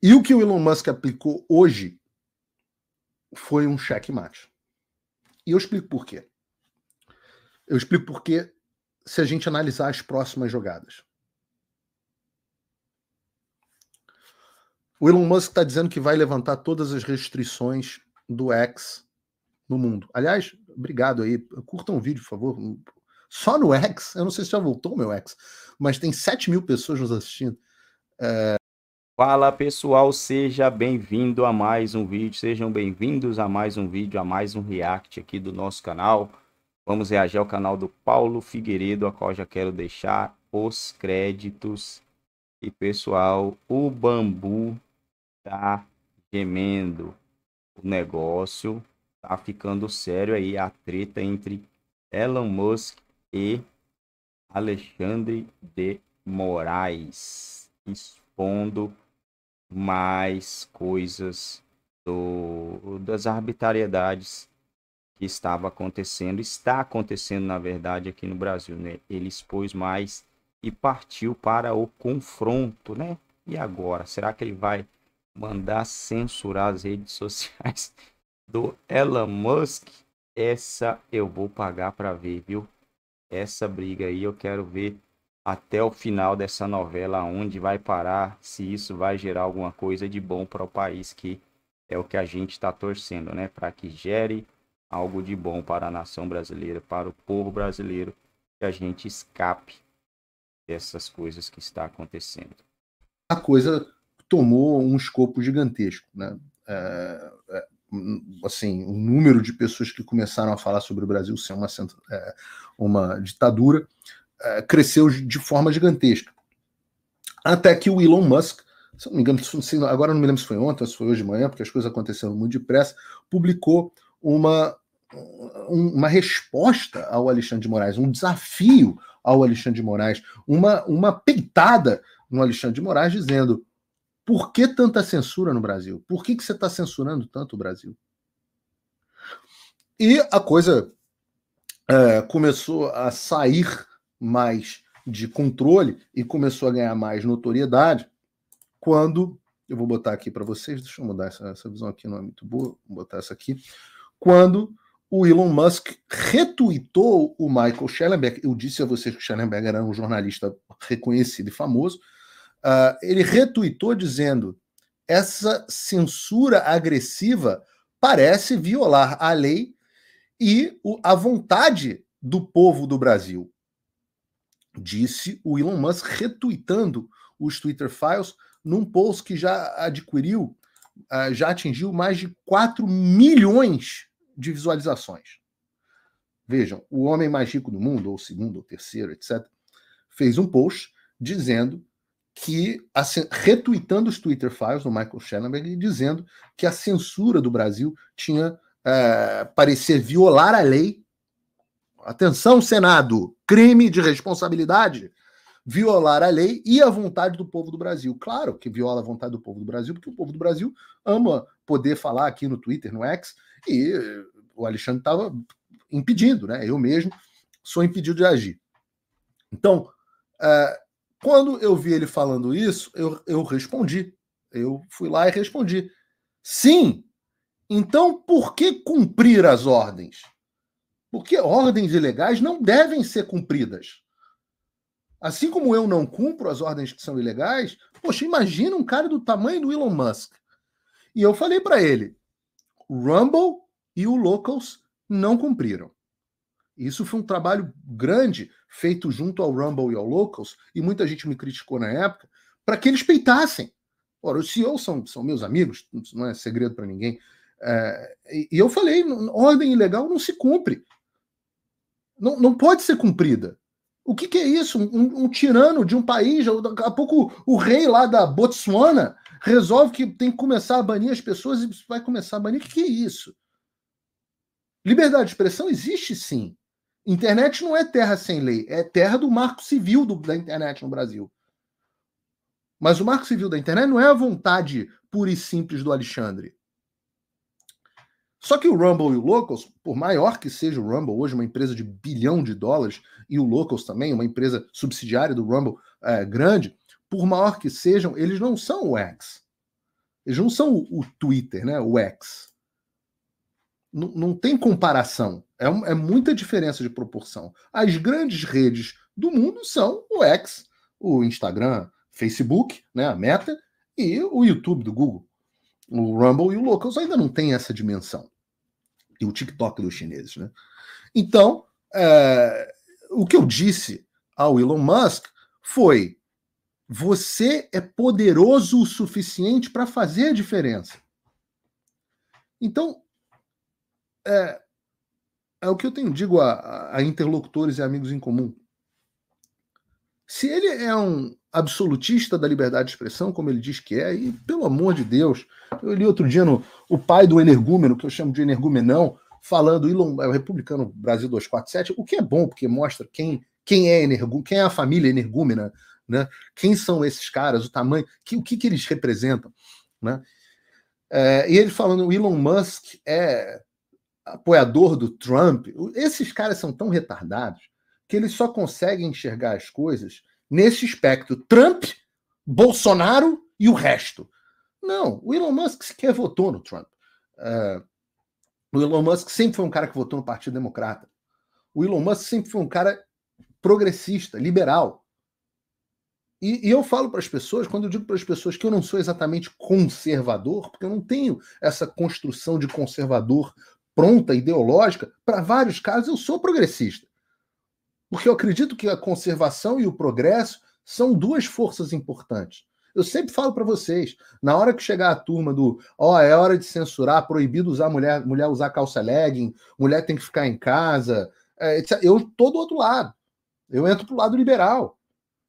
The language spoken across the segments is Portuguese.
E o que o Elon Musk aplicou hoje foi um checkmate. E eu explico por quê. Eu explico por quê se a gente analisar as próximas jogadas. O Elon Musk está dizendo que vai levantar todas as restrições do X no mundo. Aliás, obrigado aí. Curtam o vídeo, por favor. Só no X, eu não sei se já voltou o meu X, mas tem 7 mil pessoas nos assistindo. É... Fala pessoal, seja bem-vindo a mais um vídeo, sejam bem-vindos a mais um vídeo, a mais um react aqui do nosso canal. Vamos reagir ao canal do Paulo Figueiredo, a qual já quero deixar os créditos. E pessoal, o bambu tá gemendo, o negócio tá ficando sério aí, a treta entre Elon Musk e Alexandre de Moraes. Expondo mais coisas do, das arbitrariedades que estava acontecendo, está acontecendo na verdade aqui no Brasil, né? Ele expôs mais e partiu para o confronto, né? E agora, será que ele vai mandar censurar as redes sociais do Elon Musk? Essa eu vou pagar para ver, viu? Essa briga aí eu quero ver até o final dessa novela, onde vai parar, se isso vai gerar alguma coisa de bom para o país, que é o que a gente está torcendo, né? Para que gere algo de bom para a nação brasileira, para o povo brasileiro, que a gente escape dessas coisas que está acontecendo. A coisa tomou um escopo gigantesco, né? É, é assim, o número de pessoas que começaram a falar sobre o Brasil ser uma, é, uma ditadura é, cresceu de forma gigantesca. Até que o Elon Musk, não me engano, agora não me lembro se foi ontem, se foi hoje de manhã, porque as coisas aconteceram muito depressa, publicou uma, uma resposta ao Alexandre de Moraes, um desafio ao Alexandre de Moraes, uma, uma peitada no Alexandre de Moraes, dizendo: por que tanta censura no Brasil? Por que, que você está censurando tanto o Brasil? E a coisa é, começou a sair mais de controle e começou a ganhar mais notoriedade quando eu vou botar aqui para vocês, deixa eu mudar essa, essa, visão aqui, não é muito boa, vou botar essa aqui. Quando o Elon Musk retuitou o Michael Schellenberg, eu disse a vocês que o Schellenberg era um jornalista reconhecido e famoso, uh, ele retuitou dizendo: essa censura agressiva parece violar a lei e o, a vontade do povo do Brasil disse o Elon Musk retuitando os Twitter Files num post que já adquiriu, ah, já atingiu mais de 4 milhões de visualizações. Vejam, o homem mais rico do mundo, ou segundo, ou terceiro, etc., fez um post dizendo que, retuitando os Twitter Files do Michael Schellenberg, dizendo que a censura do Brasil tinha uh, parecer violar a lei Atenção, Senado, crime de responsabilidade violar a lei e a vontade do povo do Brasil. Claro que viola a vontade do povo do Brasil, porque o povo do Brasil ama poder falar aqui no Twitter, no X, e eh, o Alexandre estava impedindo, né? Eu mesmo sou impedido de agir. Então, eh, quando eu vi ele falando isso, eu, eu respondi. Eu fui lá e respondi. Sim, então por que cumprir as ordens? Porque ordens ilegais não devem ser cumpridas. Assim como eu não cumpro as ordens que são ilegais, poxa, imagina um cara do tamanho do Elon Musk. E eu falei para ele: Rumble e o Locals não cumpriram. Isso foi um trabalho grande feito junto ao Rumble e ao Locals, e muita gente me criticou na época, para que eles peitassem. Ora, os CEOs são, são meus amigos, não é segredo para ninguém. É, e, eu falei: ordem ilegal não se cumpre não, não pode ser cumprida. O que, que é isso? Um, um, tirano de um país, daqui a pouco o rei lá da Botsuana resolve que tem que começar a banir as pessoas e vai começar a banir. O que, que é isso? Liberdade de expressão existe sim. Internet não é terra sem lei, é terra do marco civil do, da internet no Brasil. Mas o marco civil da internet não é a vontade pura e simples do Alexandre. Só que o Rumble e o Locals, por maior que seja o Rumble, hoje uma empresa de bilhão de dólares, e o Locals também, uma empresa subsidiária do Rumble é, grande, por maior que sejam, eles não são o X. Eles não são o, o Twitter, né? O X. N não tem comparação. É, um, é muita diferença de proporção. As grandes redes do mundo são o X, o Instagram, Facebook, né? A Meta e o YouTube do Google. O Rumble e o Locals ainda não tem essa dimensão. E o TikTok dos chineses, né? Então, é, o que eu disse ao Elon Musk foi: você é poderoso o suficiente para fazer a diferença. Então, é, é o que eu tenho digo a, a interlocutores e amigos em comum. Se ele é um absolutista da liberdade de expressão, como ele diz que é, e pelo amor de Deus, eu li outro dia no o pai do energúmeno, que eu chamo de Energúmeno, falando Elon, é o republicano Brasil 247, o que é bom, porque mostra quem, quem é energúmeno, quem é a família energúmena, né? Quem são esses caras, o tamanho, que, o que, que eles representam, né? É, e ele falando, o Elon Musk é apoiador do Trump. Esses caras são tão retardados que ele só consegue enxergar as coisas nesse espectro: Trump, Bolsonaro e o resto. Não, o Elon Musk sequer votou no Trump. Uh, o Elon Musk sempre foi um cara que votou no Partido Democrata. O Elon Musk sempre foi um cara progressista, liberal. E, e eu falo para as pessoas, quando eu digo para as pessoas que eu não sou exatamente conservador, porque eu não tenho essa construção de conservador pronta, ideológica, para vários casos eu sou progressista. Porque eu acredito que a conservação e o progresso são duas forças importantes. Eu sempre falo para vocês, na hora que chegar a turma do, ó, oh, é hora de censurar, proibido usar mulher, mulher usar calça legging, mulher tem que ficar em casa, é, eu tô do outro lado. Eu entro pro lado liberal.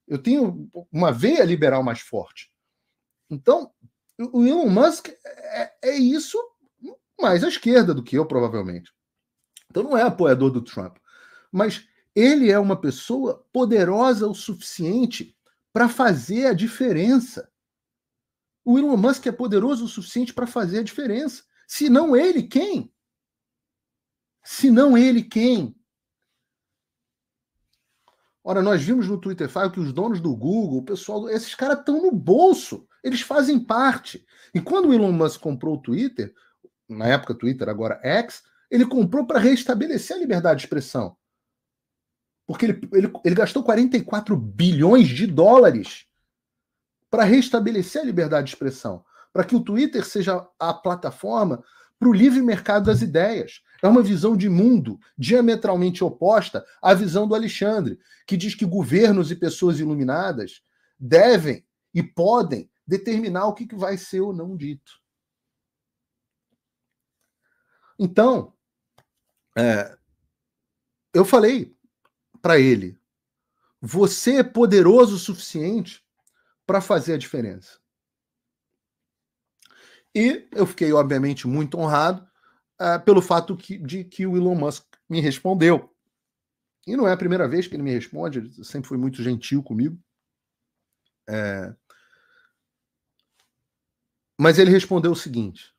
Eu tenho uma veia liberal mais forte. Então, o Elon Musk é, é isso mais à esquerda do que eu, provavelmente. Então não é apoiador do Trump. Mas ele é uma pessoa poderosa o suficiente para fazer a diferença. O Elon Musk é poderoso o suficiente para fazer a diferença. Se não ele, quem? Se não ele, quem? Ora, nós vimos no Twitter file que os donos do Google, o pessoal, esses caras estão no bolso, eles fazem parte. E quando o Elon Musk comprou o Twitter, na época Twitter, agora X, ele comprou para restabelecer a liberdade de expressão. Porque ele, ele, ele gastou 44 bilhões de dólares para restabelecer a liberdade de expressão, para que o Twitter seja a plataforma para o livre mercado das ideias. É uma visão de mundo diametralmente oposta à visão do Alexandre, que diz que governos e pessoas iluminadas devem e podem determinar o que vai ser ou não dito. Então, é, eu falei para ele: Você é poderoso o suficiente para fazer a diferença. E eu fiquei, obviamente, muito honrado uh, pelo fato que, de que o Elon Musk me respondeu. E não é a primeira vez que ele me responde, ele sempre foi muito gentil comigo. É... Mas ele respondeu o seguinte: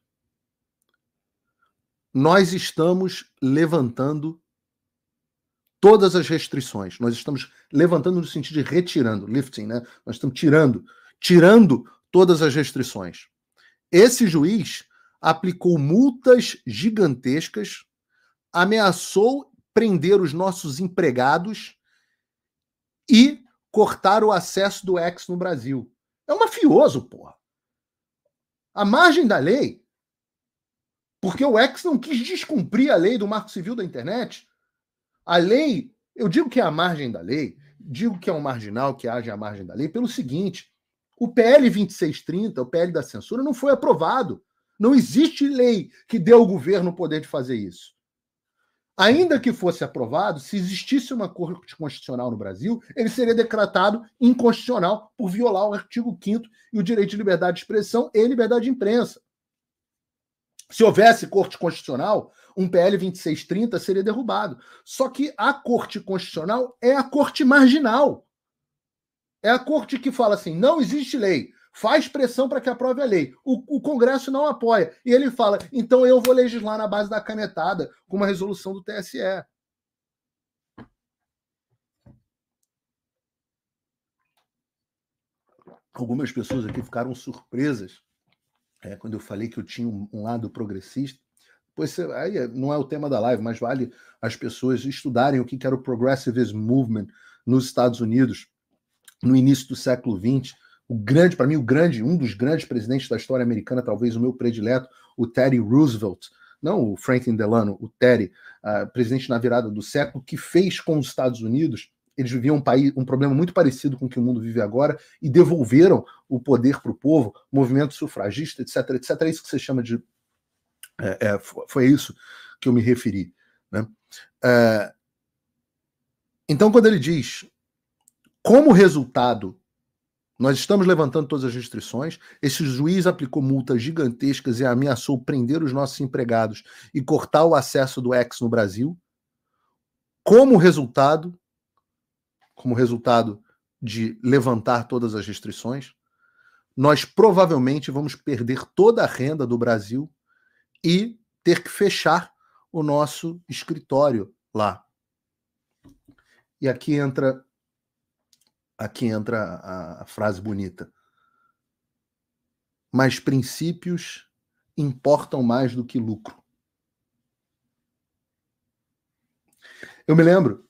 Nós estamos levantando todas as restrições. Nós estamos levantando no sentido de retirando, lifting, né? Nós estamos tirando, tirando todas as restrições. Esse juiz aplicou multas gigantescas, ameaçou prender os nossos empregados e cortar o acesso do ex no Brasil. É um mafioso, porra. A margem da lei, porque o ex não quis descumprir a lei do Marco Civil da Internet, a lei, eu digo que é a margem da lei, digo que é um marginal que age à margem da lei, pelo seguinte: o PL 2630, o PL da censura, não foi aprovado. Não existe lei que dê ao governo o poder de fazer isso. Ainda que fosse aprovado, se existisse uma corte constitucional no Brasil, ele seria decretado inconstitucional por violar o artigo 5 e o direito de liberdade de expressão e liberdade de imprensa. Se houvesse corte constitucional, um PL 2630 seria derrubado. Só que a Corte Constitucional é a corte marginal. É a corte que fala assim: não existe lei, faz pressão para que aprove a lei. O, o, Congresso não apoia. E ele fala: então eu vou legislar na base da canetada, com uma resolução do TSE. Algumas pessoas aqui ficaram surpresas é, quando eu falei que eu tinha um lado progressista. Pois é, aí é, não é o tema da live, mas vale as pessoas estudarem o que era o Progressive Movement nos Estados Unidos no início do século XX. O grande, para mim, o grande, um dos grandes presidentes da história americana, talvez o meu predileto, o Teddy Roosevelt, não o Franklin Delano, o Teddy, uh, presidente na virada do século, que fez com os Estados Unidos eles viviam um país, um problema muito parecido com o que o mundo vive agora e devolveram o poder para o povo, movimento sufragista, etc, etc. É isso que você chama de é, é foi isso que eu me referi. Né? É, então, quando ele diz, como resultado, nós estamos levantando todas as restrições, esse juiz aplicou multas gigantescas e ameaçou prender os nossos empregados e cortar o acesso do ex no Brasil. Como resultado, como resultado de levantar todas as restrições, nós provavelmente vamos perder toda a renda do Brasil e ter que fechar o nosso escritório lá. E aqui entra aqui entra a, a frase bonita. Mas princípios importam mais do que lucro. Eu me lembro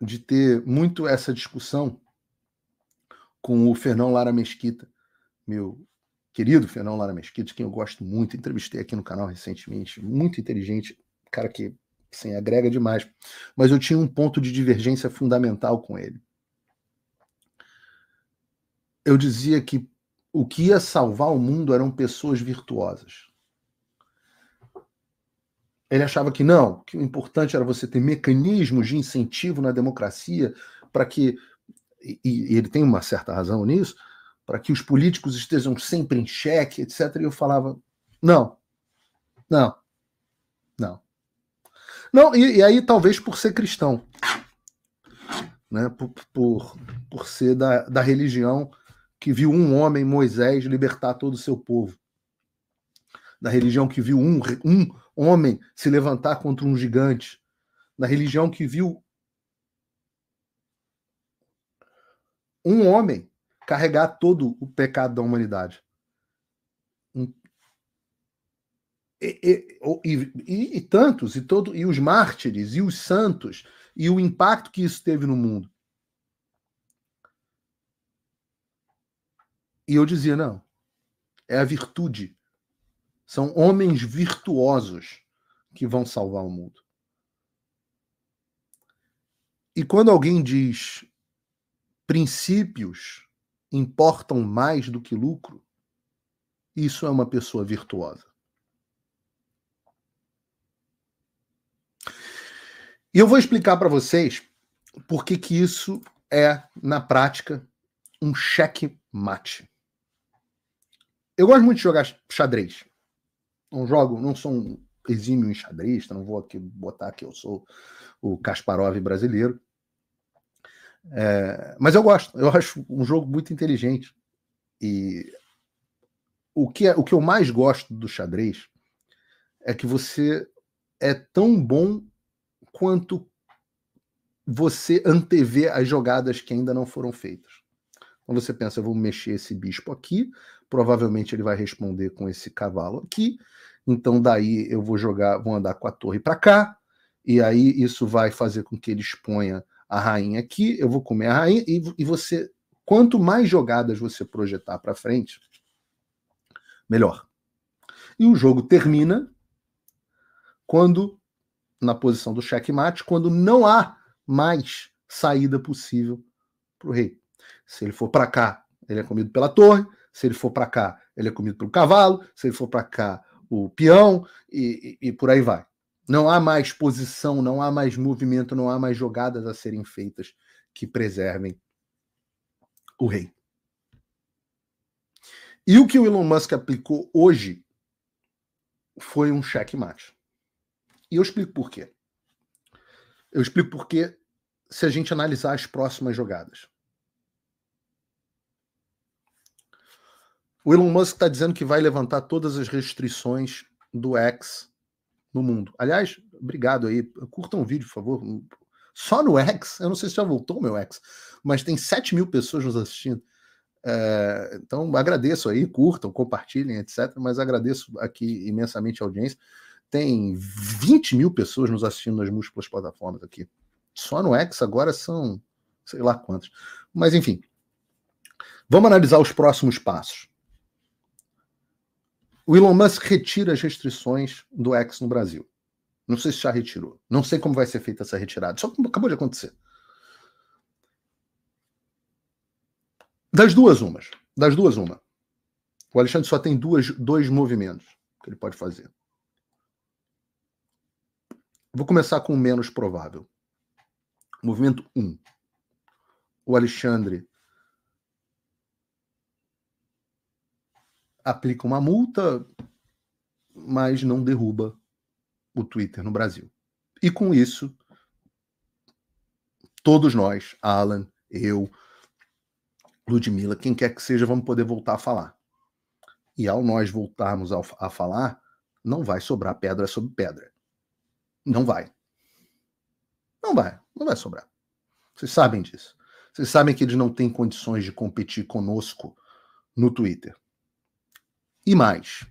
de ter muito essa discussão com o Fernão Lara Mesquita, meu querido Fernão Lara Mesquita, quem eu gosto muito, entrevistei aqui no canal recentemente, muito inteligente, cara que assim, agrega demais. Mas eu tinha um ponto de divergência fundamental com ele. Eu dizia que o que ia salvar o mundo eram pessoas virtuosas. Ele achava que não, que o importante era você ter mecanismos de incentivo na democracia para que, e, e ele tem uma certa razão nisso, para que os políticos estejam sempre em xeque, etc. E eu falava: não, não, não. Não, e, e aí talvez por ser cristão, né, por, por, por ser da, da religião que viu um homem, Moisés, libertar todo o seu povo, da religião que viu um, um homem se levantar contra um gigante, da religião que viu um homem carregar todo o pecado da humanidade. E, e, e, e, tantos, e, todo, e os mártires, e os santos, e o impacto que isso teve no mundo. E eu dizia: não, é a virtude. São homens virtuosos que vão salvar o mundo. E quando alguém diz princípios importam mais do que lucro, isso é uma pessoa virtuosa. E eu vou explicar para vocês por que, que isso é, na prática, um cheque mate. Eu gosto muito de jogar xadrez. Não jogo, não sou um exímio enxadrista, não vou aqui botar que eu sou o Kasparov brasileiro. É, mas eu gosto, eu acho um jogo muito inteligente. E o que, é, o que eu mais gosto do xadrez é que você é tão bom quanto você antevê as jogadas que ainda não foram feitas. Então você pensa, eu vou mexer esse bispo aqui, provavelmente ele vai responder com esse cavalo aqui. Então daí eu vou jogar, vou andar com a torre para cá, e aí isso vai fazer com que ele exponha a rainha aqui, eu vou comer a rainha, e, e você. Quanto mais jogadas você projetar para frente, melhor. E o jogo termina quando, na posição do checkmate, quando não há mais saída possível para o rei. Se ele for para cá, ele é comido pela torre. Se ele for para cá, ele é comido pelo cavalo. Se ele for para cá, o peão e, e, e, por aí vai. Não há mais posição, não há mais movimento, não há mais jogadas a serem feitas que preservem o rei. E o que o Elon Musk aplicou hoje foi um checkmate. E eu explico por quê. Eu explico por quê se a gente analisar as próximas jogadas. O Elon Musk está dizendo que vai levantar todas as restrições do X no mundo. Aliás, obrigado aí. Curtam um o vídeo, por favor. Só no X, eu não sei se já voltou o meu X, mas tem 7 mil pessoas nos assistindo. É, então agradeço aí, curtam, compartilhem, etc. Mas agradeço aqui imensamente a audiência. Tem 20 mil pessoas nos assistindo nas múltiplas plataformas aqui. Só no X agora são sei lá quantas. Mas enfim, vamos analisar os próximos passos. O Elon Musk retira as restrições do X no Brasil. Não sei se já retirou. Não sei como vai ser feita essa retirada. Só acabou de acontecer. Das duas, umas. Das duas, uma. O Alexandre só tem duas, dois movimentos que ele pode fazer. Vou começar com o menos provável. Movimento 1. Um. O Alexandre aplica uma multa, mas não derruba o Twitter no Brasil. E com isso, todos nós, Alan, eu, Ludmilla, quem quer que seja, vamos poder voltar a falar. E ao nós voltarmos a, a falar, não vai sobrar pedra sobre pedra. Não vai. Não vai. Não vai sobrar. Vocês sabem disso. Vocês sabem que eles não têm condições de competir conosco no Twitter. E mais,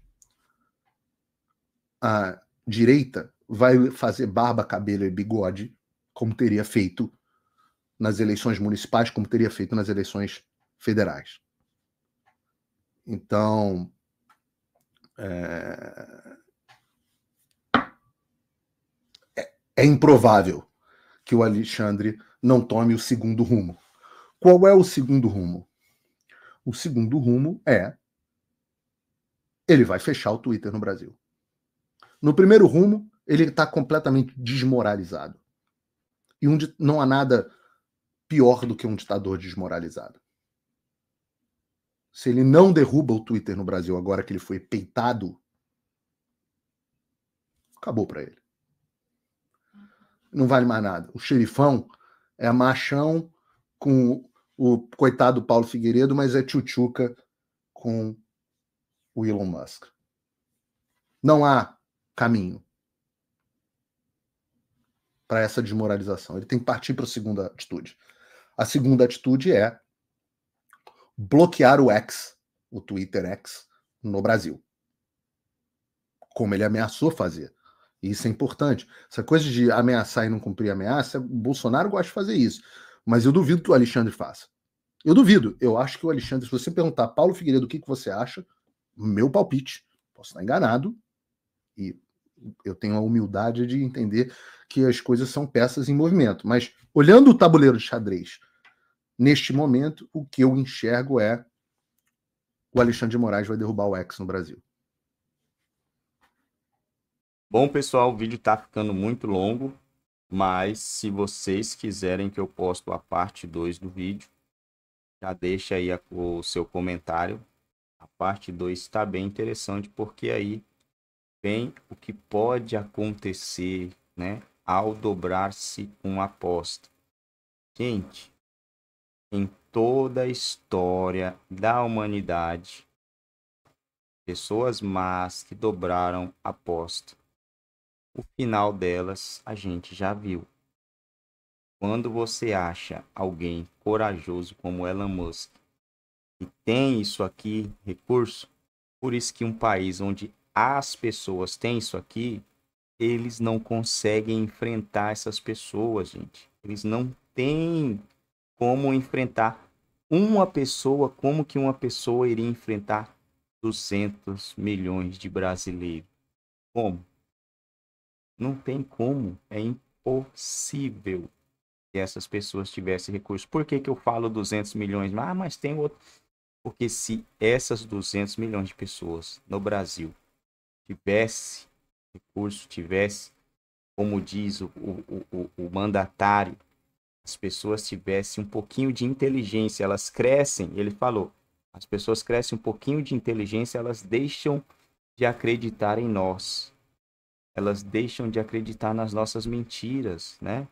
a direita vai fazer barba, cabelo e bigode, como teria feito nas eleições municipais, como teria feito nas eleições federais. Então, é, é, é improvável que o Alexandre não tome o segundo rumo. Qual é o segundo rumo? O segundo rumo é ele vai fechar o Twitter no Brasil. No primeiro rumo, ele está completamente desmoralizado. E um, não há nada pior do que um ditador desmoralizado. Se ele não derruba o Twitter no Brasil agora que ele foi peitado, acabou para ele. Não vale mais nada. O xerifão é machão com o coitado Paulo Figueiredo, mas é tchutchuca com o Elon Musk. Não há caminho para essa desmoralização. Ele tem que partir para a segunda atitude. A segunda atitude é bloquear o X, o Twitter X, no Brasil. Como ele ameaçou fazer. E isso é importante. Essa coisa de ameaçar e não cumprir ameaça, o Bolsonaro gosta de fazer isso. Mas eu duvido que o Alexandre faça. Eu duvido. Eu acho que o Alexandre, se você perguntar, Paulo Figueiredo, o que, que você acha? meu palpite, posso estar enganado, e eu tenho a humildade de entender que as coisas são peças em movimento, mas olhando o tabuleiro de xadrez, neste momento, o que eu enxergo é o Alexandre de Moraes vai derrubar o X no Brasil. Bom, pessoal, o vídeo está ficando muito longo, mas se vocês quiserem que eu posto a parte 2 do vídeo, já deixa aí o seu comentário a parte 2 está bem interessante porque aí vem o que pode acontecer, né, ao dobrar-se uma aposta. Gente, em toda a história da humanidade, pessoas más que dobraram aposta. O final delas a gente já viu. Quando você acha alguém corajoso como Elon Musk que tem isso aqui, recurso. Por isso que um país onde as pessoas têm isso aqui, eles não conseguem enfrentar essas pessoas, gente. Eles não têm como enfrentar uma pessoa, como que uma pessoa iria enfrentar 200 milhões de brasileiros? Como? Não tem como, é impossível que essas pessoas tivessem recurso Por que, que eu falo 200 milhões? Ah, mas tem outro. Porque se essas 200 milhões de pessoas no Brasil tivesse recurso, tivesse, como diz o, o, o, o mandatário, as pessoas tivessem um pouquinho de inteligência, elas crescem, ele falou, as pessoas crescem um pouquinho de inteligência, elas deixam de acreditar em nós. Elas deixam de acreditar nas nossas mentiras, né?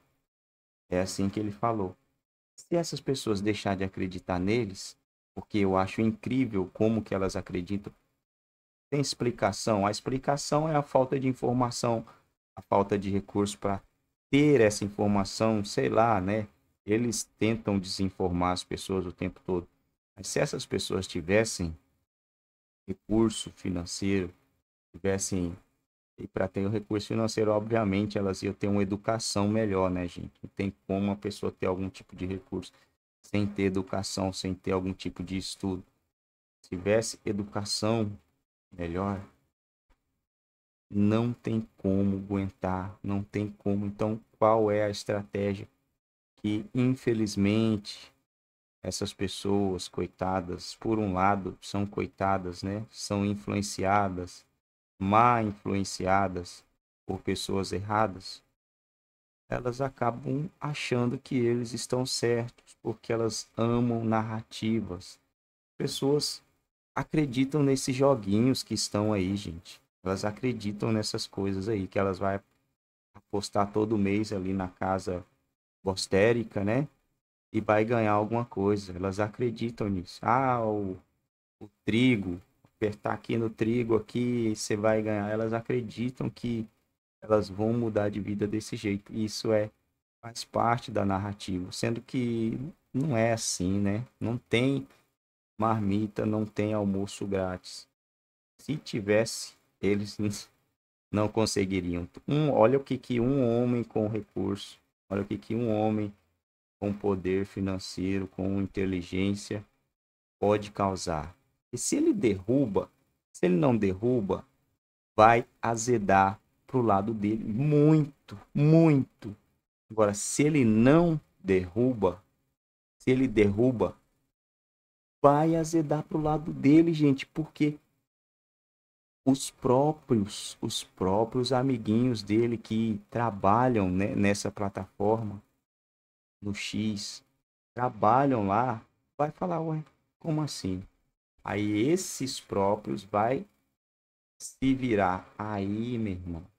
É assim que ele falou. Se essas pessoas deixarem de acreditar neles, porque eu acho incrível como que elas acreditam. Tem explicação. A explicação é a falta de informação, a falta de recurso para ter essa informação, sei lá, né? Eles tentam desinformar as pessoas o tempo todo. Mas se essas pessoas tivessem recurso financeiro, tivessem e para ter o um recurso financeiro, obviamente, elas iam ter uma educação melhor, né, gente? Não tem como a pessoa ter algum tipo de recurso sem ter educação, sem ter algum tipo de estudo. Se tivesse educação melhor, não tem como aguentar, não tem como. Então, qual é a estratégia que, infelizmente, essas pessoas coitadas, por um lado, são coitadas, né? São influenciadas, mal influenciadas por pessoas erradas elas acabam achando que eles estão certos, porque elas amam narrativas. Pessoas acreditam nesses joguinhos que estão aí, gente. Elas acreditam nessas coisas aí, que elas vai apostar todo mês ali na casa bostérica, né? E vai ganhar alguma coisa. Elas acreditam nisso. Ah, o, o trigo, apertar aqui no trigo aqui, você vai ganhar. Elas acreditam que elas vão mudar de vida desse jeito. E isso é faz parte da narrativa, sendo que não é assim, né? Não tem marmita, não tem almoço grátis. Se tivesse, eles não conseguiriam. Um, olha o que, que um homem com recurso, olha o que, que um homem com poder financeiro, com inteligência pode causar. E se ele derruba, se ele não derruba, vai azedar para o lado dele muito, muito. Agora, se ele não derruba, se ele derruba, vai azedar para o lado dele, gente, porque os próprios, os próprios amiguinhos dele que trabalham né, nessa plataforma, no X, trabalham lá, vai falar, ué, como assim? Aí esses próprios vai se virar. Aí, meu irmão,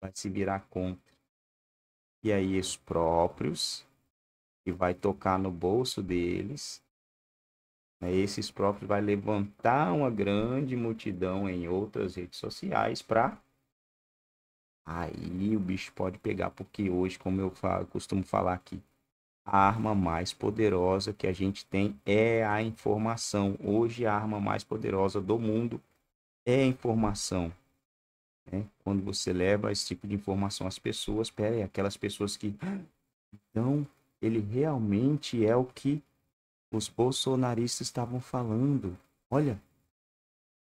vai se virar contra. E aí os próprios, que vai tocar no bolso deles, né, esses próprios vai levantar uma grande multidão em outras redes sociais para aí o bicho pode pegar, porque hoje, como eu, falo, eu costumo falar aqui, a arma mais poderosa que a gente tem é a informação. Hoje a arma mais poderosa do mundo é a informação. Né? Quando você leva esse tipo de informação às pessoas, pera aí, aquelas pessoas que. Ah, então, ele realmente é o que os bolsonaristas estavam falando. Olha,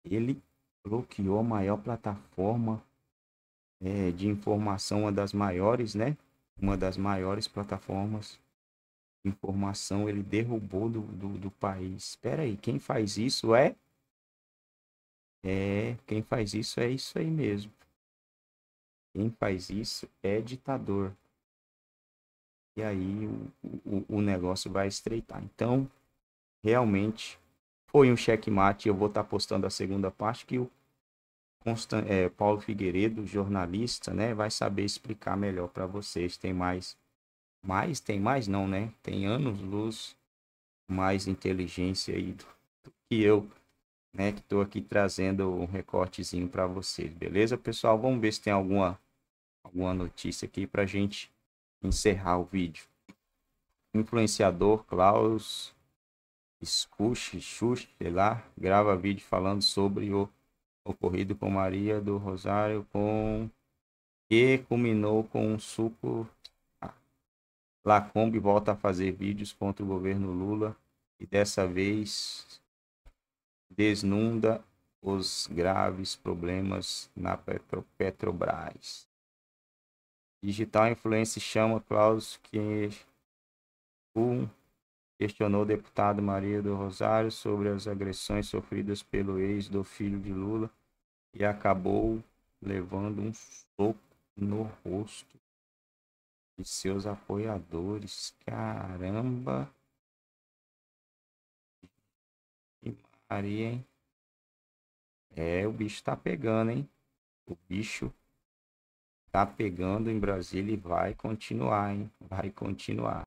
ele bloqueou a maior plataforma é, de informação, uma das maiores, né? Uma das maiores plataformas de informação, ele derrubou do, do, do país. Espera aí, quem faz isso é é, quem faz isso é isso aí mesmo. Quem faz isso é ditador. E aí o, o, o negócio vai estreitar. Então, realmente, foi um checkmate. Eu vou estar tá postando a segunda parte que o Constant, é, Paulo Figueiredo, jornalista, né, vai saber explicar melhor para vocês. Tem mais, mais tem mais não, né? Tem anos luz, mais inteligência aí do, do que eu né, que estou aqui trazendo um recortezinho para vocês, beleza, pessoal? Vamos ver se tem alguma, alguma notícia aqui para gente encerrar o vídeo. Influenciador Klaus escuche Xuxi, sei lá, grava vídeo falando sobre o ocorrido com Maria do Rosário, com que culminou com um suco. Ah. Lacombe volta a fazer vídeos contra o governo Lula e dessa vez desnuda os graves problemas na Petro, Petrobras. Digital Influence chama Klaus que um, questionou deputado Maria do Rosário sobre as agressões sofridas pelo ex do filho de Lula e acabou levando um soco no rosto de seus apoiadores. Caramba! hein? É, o bicho tá pegando, hein? O bicho tá pegando em Brasília e vai continuar, hein? Vai continuar.